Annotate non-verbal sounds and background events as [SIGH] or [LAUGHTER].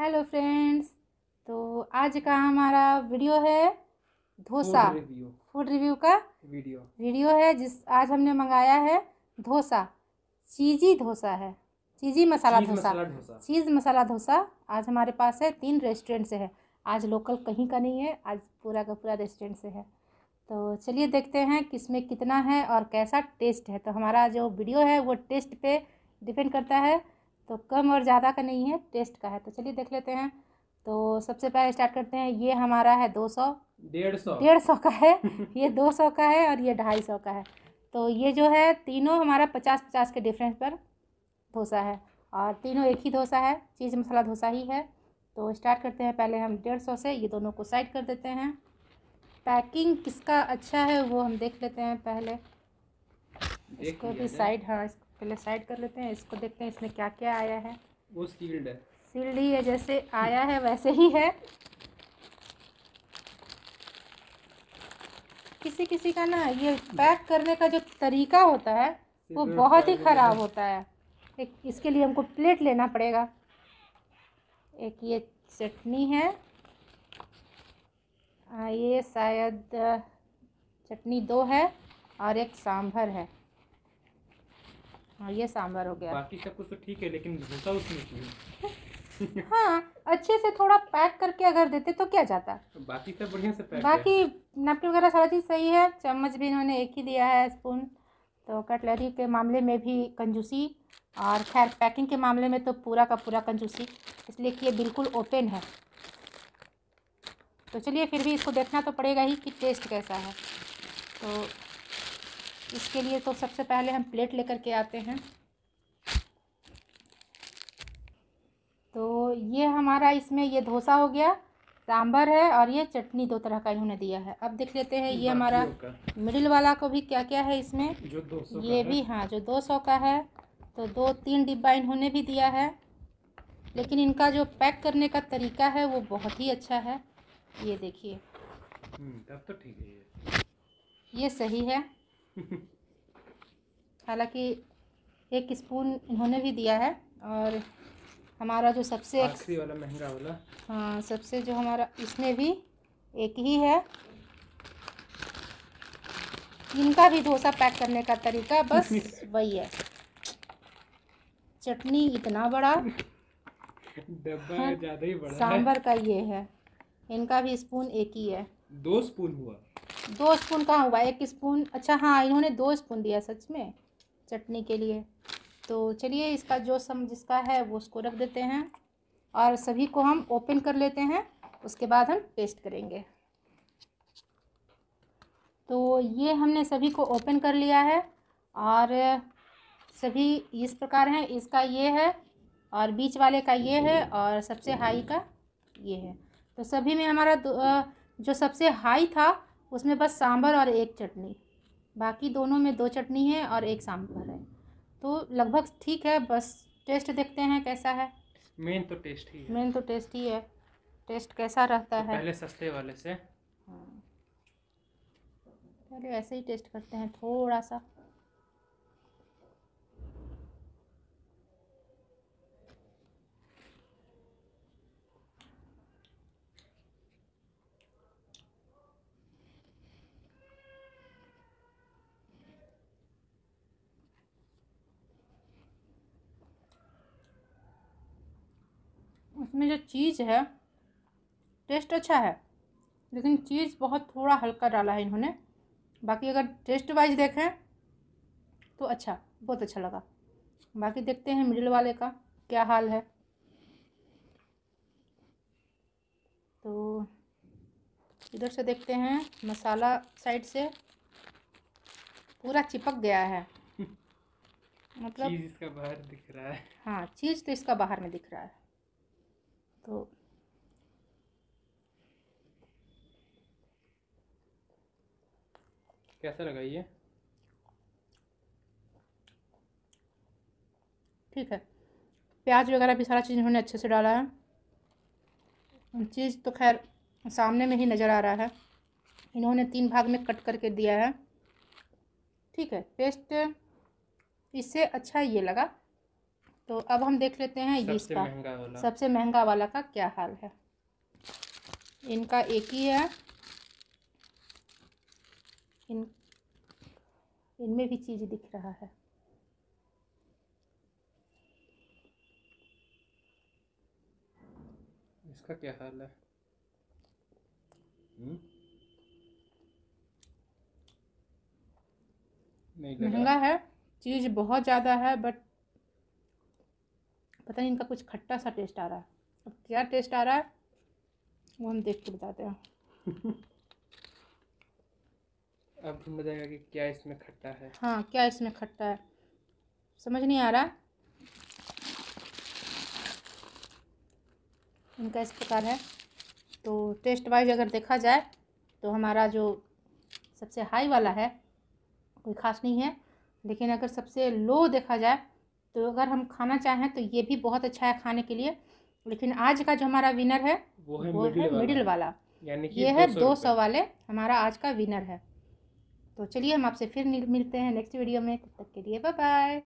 Hello friends तो आज का हमारा वीडियो है डोसा फूड रिव्यू का वीडियो वीडियो है जिस आज हमने मंगाया है धोसा चीजी डोसा है चीजी मसाला डोसा चीज़ मसाला डोसा आज हमारे पास है तीन रेस्टोरेंट से है आज लोकल कहीं का नहीं है आज पूरा का पूरा रेस्टोरेंट से है तो चलिए देखते हैं किस में कितना है और कैसा टेस्ट है तो हमारा जो वीडियो है वो टेस्ट पे डिपेंड करता है तो कम और ज़्यादा का नहीं है टेस्ट का है तो चलिए देख लेते हैं तो सबसे पहले स्टार्ट करते हैं ये हमारा है दो सौ डेढ़ सौ डेढ़ सौ का है [LAUGHS] ये दो सौ का है और ये ढाई सौ का है तो ये जो है तीनों हमारा पचास पचास के डिफरेंस पर डोसा है और तीनों एक ही डोसा है चीज़ मसाला डोसा ही है तो स्टार्ट करते हैं पहले हम डेढ़ सौ से ये दोनों को साइड कर देते हैं पैकिंग किसका अच्छा है वो हम देख लेते हैं पहले इसको भी साइड हाँ इसको पहले साइड कर लेते हैं इसको देखते हैं इसमें क्या क्या आया है वो सील्ड है सील्ड ही है जैसे आया है वैसे ही है किसी किसी का ना ये पैक करने का जो तरीका होता है वो बहुत ही ख़राब होता है एक इसके लिए हमको प्लेट लेना पड़ेगा एक ये चटनी है आ, ये शायद चटनी दो है और एक सांभर है हाँ ये सांभर हो गया बाकी सब कुछ तो ठीक है लेकिन भूसा उसमें [LAUGHS] हाँ अच्छे से थोड़ा पैक करके अगर देते तो क्या जाता बाकी सब बढ़िया से पैक बाकी नैपकिन वगैरह सारा चीज़ सही है चम्मच भी इन्होंने एक ही दिया है स्पून तो कटलरी के मामले में भी कंजूसी और खैर पैकिंग के मामले में तो पूरा का पूरा कंजूसी इसलिए कि ये बिल्कुल ओपन है तो चलिए फिर भी इसको देखना तो पड़ेगा ही कि टेस्ट कैसा है तो इसके लिए तो सबसे पहले हम प्लेट लेकर के आते हैं तो ये हमारा इसमें ये डोसा हो गया सांभर है और ये चटनी दो तरह का इन्होंने दिया है अब देख लेते हैं ये हमारा मिडिल वाला को भी क्या क्या है इसमें जो दो सौ ये भी हाँ जो दो सौ का है तो दो तीन डिब्बा इन्होंने भी दिया है लेकिन इनका जो पैक करने का तरीका है वो बहुत ही अच्छा है ये देखिए हम्म, तो ठीक है ये सही है [LAUGHS] हालांकि एक स्पून इन्होंने भी दिया है और हमारा जो सबसे आखिरी वाला महंगा वाला हाँ सबसे जो हमारा इसमें भी एक ही है इनका भी डोसा पैक करने का तरीका बस [LAUGHS] वही है चटनी इतना बड़ा डब्बा हाँ, ज़्यादा ही बड़ा सांभर का ये है इनका भी स्पून एक ही है दो स्पून हुआ दो स्पून कहाँ हुआ एक स्पून अच्छा हाँ इन्होंने दो स्पून दिया सच में चटनी के लिए तो चलिए इसका जो सम जिसका है वो उसको रख देते हैं और सभी को हम ओपन कर लेते हैं उसके बाद हम पेस्ट करेंगे तो ये हमने सभी को ओपन कर लिया है और सभी इस प्रकार हैं इसका ये है और बीच वाले का ये है और सबसे हाई का ये है तो सभी में हमारा जो सबसे हाई था उसमें बस सांभर और एक चटनी बाकी दोनों में दो चटनी है और एक सांभर है तो लगभग ठीक है बस टेस्ट देखते हैं कैसा है मेन तो टेस्ट ही है मेन तो टेस्ट ही है टेस्ट कैसा रहता तो है पहले सस्ते वाले से हाँ। पहले ऐसे ही टेस्ट करते हैं थोड़ा सा उसमें जो चीज़ है टेस्ट अच्छा है लेकिन चीज़ बहुत थोड़ा हल्का डाला है इन्होंने बाकी अगर टेस्ट वाइज देखें तो अच्छा बहुत अच्छा लगा बाकी देखते हैं मिडिल वाले का क्या हाल है तो इधर से देखते हैं मसाला साइड से पूरा चिपक गया है [LAUGHS] मतलब चीज़ इसका बाहर दिख रहा है हाँ चीज़ तो इसका बाहर में दिख रहा है तो कैसा लगा ये ठीक है प्याज वगैरह भी सारा चीज़ इन्होंने अच्छे से डाला है चीज़ तो खैर सामने में ही नज़र आ रहा है इन्होंने तीन भाग में कट करके दिया है ठीक है टेस्ट इससे अच्छा ये लगा तो अब हम देख लेते हैं ये इसका सबसे महंगा वाला का क्या हाल है इनका एक ही है इन इनमें भी चीज़ दिख रहा है इसका क्या हाल है हम्म? महंगा है चीज़ बहुत ज़्यादा है बट पता नहीं इनका कुछ खट्टा सा टेस्ट आ रहा है अब क्या टेस्ट आ रहा है वो हम देख के बताते हैं [LAUGHS] अब हम बताएगा कि क्या इसमें खट्टा है हाँ क्या इसमें खट्टा है समझ नहीं आ रहा इनका इस प्रकार है तो टेस्ट वाइज अगर देखा जाए तो हमारा जो सबसे हाई वाला है कोई ख़ास नहीं है लेकिन अगर सबसे लो देखा जाए तो अगर हम खाना चाहें तो ये भी बहुत अच्छा है खाने के लिए लेकिन आज का जो हमारा विनर है वो है वो मिडिल है मिडिल वाला ये है दो सौ वाले हमारा आज का विनर है तो चलिए हम आपसे फिर मिलते हैं नेक्स्ट वीडियो में तब तक के लिए बाय बाय